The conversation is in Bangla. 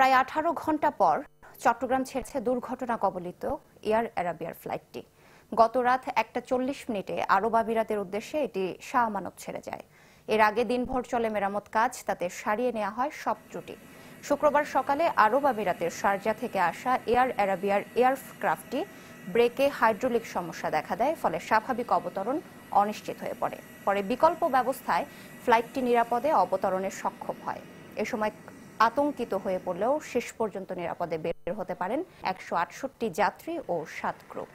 প্রায় আঠারো ঘন্টা পর চট্টগ্রাম ছেড়েছে দুর্ঘটনা কবলিত এয়ার অ্যারাবিয়ার ফ্লাইটটি গত রাত একটা চল্লিশ মিনিটে আরব আবিরাতের উদ্দেশ্যে এটি শাহ আমানত ছেড়ে যায় এর আগে দিনভর চলে মেরামত কাজ তাতে সারিয়ে নেওয়া হয় সব ত্রুটি শুক্রবার সকালে আরব আমিরাতের শারজা থেকে আসা এয়ার অ্যারাবিয়ার এয়ারক্রাফটটি ব্রেকে হাইড্রোলিক সমস্যা দেখা দেয় ফলে স্বাভাবিক অবতরণ অনিশ্চিত হয়ে পড়ে পরে বিকল্প ব্যবস্থায় ফ্লাইটটি নিরাপদে অবতরণে সক্ষম হয় এ সময় আতঙ্কিত হয়ে পড়লেও শেষ পর্যন্ত নিরাপদে বের হতে পারেন একশো আটষট্টি যাত্রী ও সাত গ্রুপ